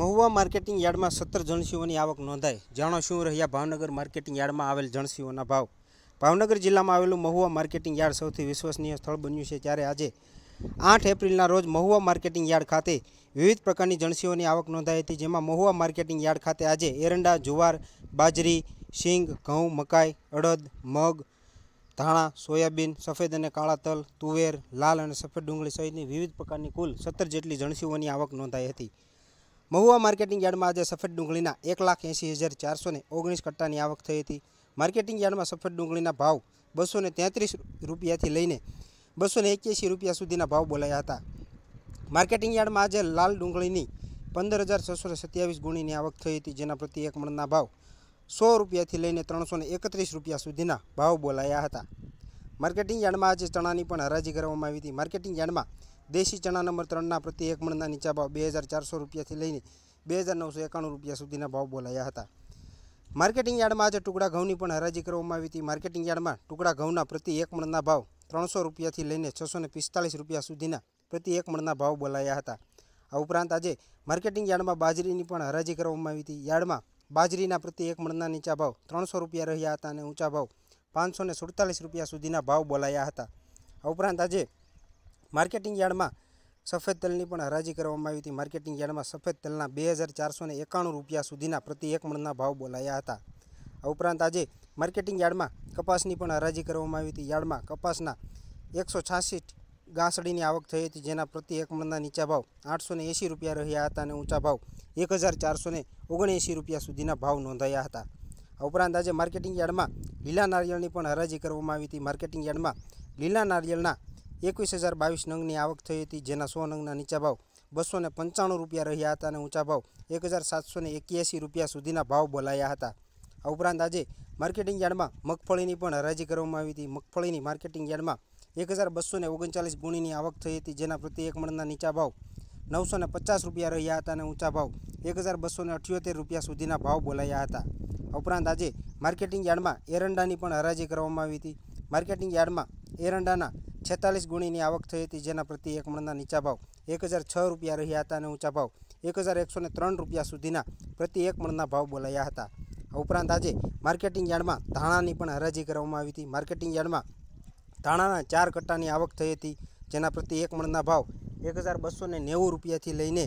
Mahuva marketing yard માં 17 જનસીઓ ની આવક નોંધાઈ જાણો શું રહ્યા ભાવનગર માર્કેટિંગ યાર્ડ માં આવેલ જનસીઓ ના ભાવ ભાવનગર જિલ્લા માં આવેલું મહુવા માર્કેટિંગ યાર્ડ સૌથી વિશ્વસનીય સ્થળ બન્યું છે ત્યારે આજે 8 એપ્રિલ ના રોજ મહુવા માર્કેટિંગ યાર્ડ ખાતે વિવિધ પ્રકારની જનસીઓ ની આવક નોંધાઈ હતી જેમાં મહુવા માર્કેટિંગ યાર્ડ ખાતે આજે એરંડા, જુવાર, બાજરી, સિંગ, ઘઉં, મકાઈ, અડદ, મગ, ધાણા, સોયાબીન, સફેદ અને કાળા તલ, તુવેર, લાલ અને સફેદ ડુંગળી સહિતની વિવિધ પ્રકારની કુલ 17 જેટલી જનસીઓ ની આવક નોંધાઈ હતી મહુવા માર્કેટિંગ યાર્ડમાં આજે સફેદ ડુંગળીના એક લાખ એંસી હજાર ચારસો ને ઓગણીસ કટ્ટાની આવક થઈ હતી માર્કેટિંગ યાર્ડમાં સફેદ ડુંગળીના ભાવ બસો ને તેત્રીસ રૂપિયાથી લઈને બસો ને એક્યાસી રૂપિયા સુધીના ભાવ બોલાયા હતા માર્કેટિંગ યાર્ડમાં આજે લાલ ડુંગળીની પંદર હજાર છસો સત્યાવીસ ગુણીની આવક થઈ હતી જેના પ્રતિ એક મણના ભાવ સો રૂપિયાથી લઈને ત્રણસો ને એકત્રીસ રૂપિયા સુધીના ભાવ બોલાયા હતા માર્કેટિંગ યાર્ડમાં આજે ચણાની પણ હરાજી કરવામાં આવી હતી માર્કેટિંગ યાર્ડમાં देशी चना नंबर 3 ના પ્રતિ 1 મણના નીચા ભાવ 2400 રૂપિયા થી લઈને 2991 રૂપિયા સુધીના ભાવ બોલાયા હતા માર્કેટિંગ યાર્ડ માં આજે ટુકડા ઘઉં ની પણ હરાજી કરવામાં આવી હતી માર્કેટિંગ યાર્ડ માં ટુકડા ઘઉં ના પ્રતિ 1 મણના ભાવ 300 રૂપિયા થી લઈને 645 રૂપિયા સુધીના પ્રતિ 1 મણના ભાવ બોલાયા હતા આ ઉપરાંત આજે માર્કેટિંગ યાર્ડ માં બાજરી ની પણ હરાજી કરવામાં આવી હતી યાર્ડ માં બાજરી ના પ્રતિ 1 મણના નીચા ભાવ 300 રૂપિયા રહ્યા હતા અને ઊંચા ભાવ 547 રૂપિયા સુધીના ભાવ બોલાયા હતા આ ઉપરાંત આજે मार्केटिंग यार्ड में सफेद तेलनी पण हराजी करवम आवई ती मार्केटिंग यार्ड में सफेद तेलना 2491 रुपया સુધીના પ્રતિ એક મંડના ભાવ બોલાયા હતા. આ ઉપરાંત આજે માર્કેટિંગ યાર્ડમાં કપાસની પણ હરાજી કરવામાં આવી હતી. યાર્ડમાં કપાસના 186 ગાંસડીની આવક થઈ હતી જેના પ્રતિ એક મંડના નીચા ભાવ 880 રૂપિયા રહ્યા હતા અને ઊંચા ભાવ 1479 રૂપિયા સુધીના ભાવ નોંધાયા હતા. આ ઉપરાંત આજે માર્કેટિંગ યાર્ડમાં લીલા નારિયેળની પણ હરાજી કરવામાં આવી હતી. માર્કેટિંગ યાર્ડમાં લીલા નારિયેળના એકવીસ હજાર બાવીસ નંગની આવક થઈ હતી જેના સો નંગના નીચા ભાવ બસો ને પંચાણું રૂપિયા રહ્યા હતા અને ઊંચા ભાવ એક હજાર સાતસો ને એક્યાસી રૂપિયા સુધીના ભાવ બોલાયા હતા આ ઉપરાંત આજે માર્કેટિંગ યાર્ડમાં મગફળીની પણ હરાજી કરવામાં આવી હતી મગફળીની માર્કેટિંગ યાર્ડમાં એક હજાર બસો ને ઓગણચાલીસ ગુણીની આવક થઈ હતી જેના પ્રતિ એક મણના નીચા ભાવ નવસો ને પચાસ રૂપિયા રહ્યા હતા અને ઊંચા ભાવ એક હજાર બસો ને અઠ્યોતેર રૂપિયા સુધીના ભાવ બોલાયા હતા ઉપરાંત આજે માર્કેટિંગ યાર્ડમાં એરંડાની પણ હરાજી કરવામાં આવી હતી માર્કેટિંગ યાર્ડમાં એરંડાના છેતાલીસ ગુણીની આવક થઈ હતી જેના પ્રતિ એક મણના નીચા ભાવ એક હજાર છ રૂપિયા રહ્યા હતા અને ઊંચા ભાવ એક હજાર એકસો ત્રણ રૂપિયા સુધીના પ્રતિ એક મણના ભાવ બોલાયા હતા આ ઉપરાંત આજે માર્કેટિંગ યાર્ડમાં ધાણાની પણ હરાજી કરવામાં આવી હતી માર્કેટિંગ યાર્ડમાં ધાણાના ચાર કટ્ટાની આવક થઈ હતી જેના પ્રતિ એક મણના ભાવ એક હજાર બસો ને નેવું રૂપિયાથી લઈને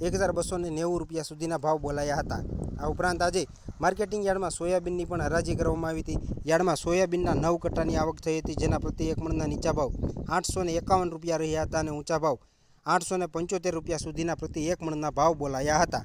એક હજાર બસો ને નેવું રૂપિયા સુધીના ભાવ બોલાયા હતા આ ઉપરાંત આજે માર્કેટિંગ યાર્ડમાં સોયાબીનની પણ હરાજી કરવામાં આવી હતી યાર્ડમાં સોયાબીનના નવ કટ્ટાની આવક થઈ હતી જેના પ્રતિ એક મણના નીચા ભાવ આઠસો ને એકાવન રૂપિયા રહ્યા હતા અને ઊંચા ભાવ આઠસો ને પંચોતેર રૂપિયા સુધીના પ્રતિ એક મણના ભાવ બોલાયા હતા